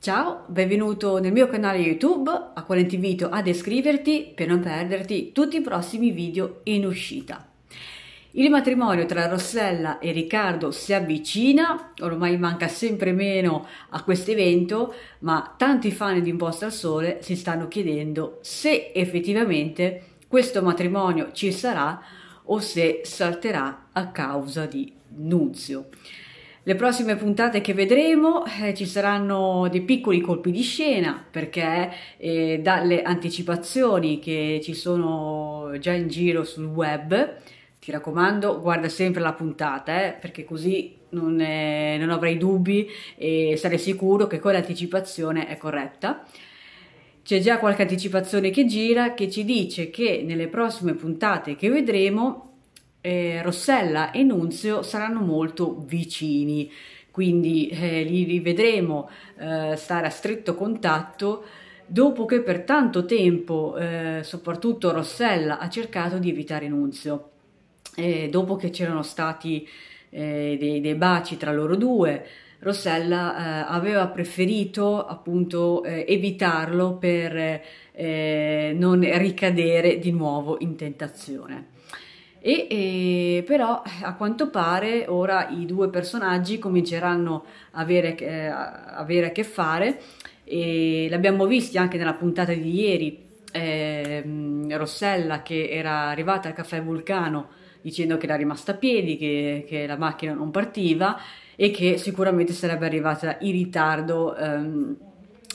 Ciao, benvenuto nel mio canale YouTube a quale ti invito ad iscriverti per non perderti tutti i prossimi video in uscita. Il matrimonio tra Rossella e Riccardo si avvicina, ormai manca sempre meno a questo evento, ma tanti fan di Imposta al Sole si stanno chiedendo se effettivamente questo matrimonio ci sarà o se salterà a causa di Nunzio. Le prossime puntate che vedremo eh, ci saranno dei piccoli colpi di scena perché eh, dalle anticipazioni che ci sono già in giro sul web, ti raccomando guarda sempre la puntata eh, perché così non, eh, non avrai dubbi e sarai sicuro che quell'anticipazione è corretta. C'è già qualche anticipazione che gira che ci dice che nelle prossime puntate che vedremo eh, Rossella e Nunzio saranno molto vicini, quindi eh, li rivedremo eh, stare a stretto contatto dopo che per tanto tempo, eh, soprattutto Rossella, ha cercato di evitare Nunzio. dopo che c'erano stati eh, dei, dei, baci tra loro due, Rossella eh, aveva preferito appunto evitarlo per non ricadere di nuovo in tentazione. E, e, però a quanto pare ora i due personaggi cominceranno a avere, eh, a, avere a che fare e l'abbiamo visti anche nella puntata di ieri eh, Rossella che era arrivata al caffè Vulcano dicendo che era rimasta a piedi, che, che la macchina non partiva e che sicuramente sarebbe arrivata in ritardo ehm,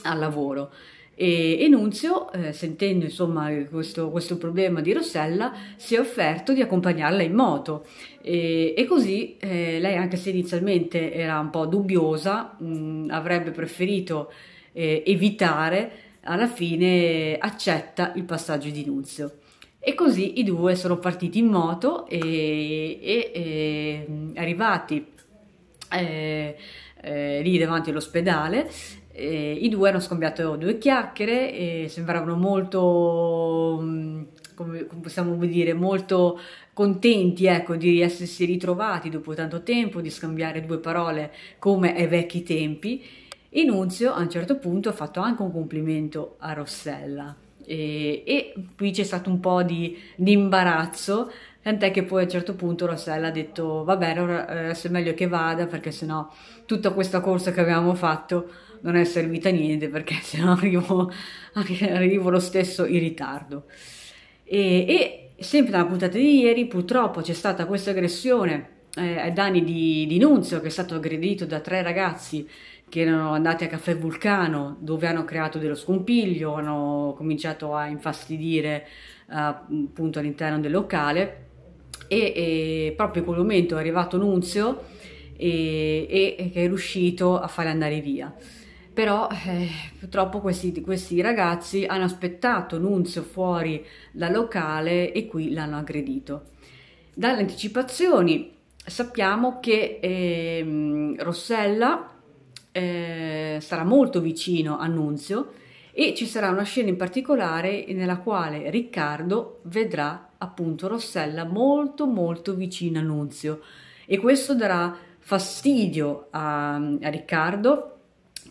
al lavoro. E, e Nunzio, eh, sentendo insomma, questo, questo, problema di Rossella, si è offerto di accompagnarla in moto e, e così eh, lei, anche se inizialmente era un po' dubbiosa, mh, mm, avrebbe preferito eh, evitare, alla fine accetta il passaggio di Nunzio. E così i due sono partiti in moto e, e, e mm, arrivati eh, eh, lì davanti all'ospedale e eh, I due hanno scambiato due chiacchiere e sembravano molto, mm, come possiamo dire, molto contenti ecco, di essersi ritrovati dopo tanto tempo, di scambiare due parole come ai vecchi tempi. E Nunzio a un certo punto ha fatto anche un complimento a Rossella e, e qui c'è stato un po' di, di imbarazzo tant'è che poi a un certo punto Rossella ha detto vabbè adesso eh, è meglio che vada perché sennò tutta questa corsa che abbiamo fatto non è servita a niente perché se no arrivo, arrivo, lo stesso in ritardo. E, e sempre nella puntata di ieri purtroppo c'è stata questa aggressione eh, ai danni di, di Nunzio che è stato aggredito da tre ragazzi che erano andati a Caffè Vulcano dove hanno creato dello scompiglio, hanno cominciato a infastidire eh, appunto all'interno del locale e, e, proprio in quel momento è arrivato Nunzio e, e, che è riuscito a fare andare via però eh, purtroppo questi, questi, ragazzi hanno aspettato Nunzio fuori dal locale e qui l'hanno aggredito. Dalle anticipazioni sappiamo che eh, Rossella eh, sarà molto vicino a Nunzio e ci sarà una scena in particolare nella quale Riccardo vedrà appunto Rossella molto molto vicino a Nunzio e questo darà fastidio a, a Riccardo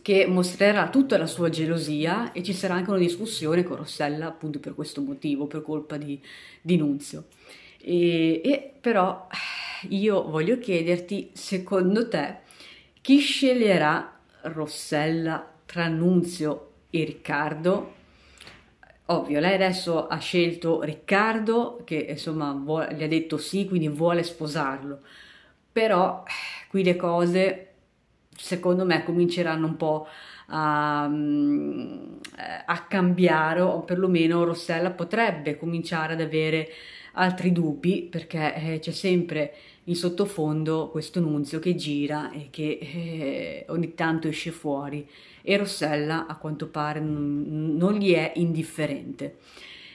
che mostrerà tutta la sua gelosia e ci sarà anche una discussione con Rossella appunto per questo motivo, per colpa di, di Nunzio. E, e però io voglio chiederti, secondo te, chi sceglierà Rossella tra Nunzio e Riccardo? Ovvio, lei adesso ha scelto Riccardo che insomma gli ha detto sì, quindi vuole sposarlo, però qui le cose secondo me cominceranno un po' a, mm, a cambiare o perlomeno Rossella potrebbe cominciare ad avere altri dubbi perché eh, c'è sempre in sottofondo questo nunzio che gira e che eh, ogni tanto esce fuori e Rossella a quanto pare non gli è indifferente.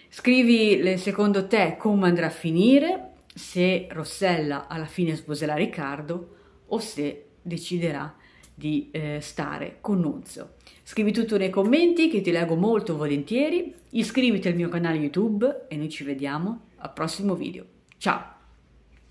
Scrivi secondo te come andrà a finire, se Rossella alla fine sposerà Riccardo o se deciderà di eh, stare con Nunzio. Scrivi tutto nei commenti che ti leggo molto volentieri, iscriviti al mio canale YouTube e noi ci vediamo al prossimo video. Ciao!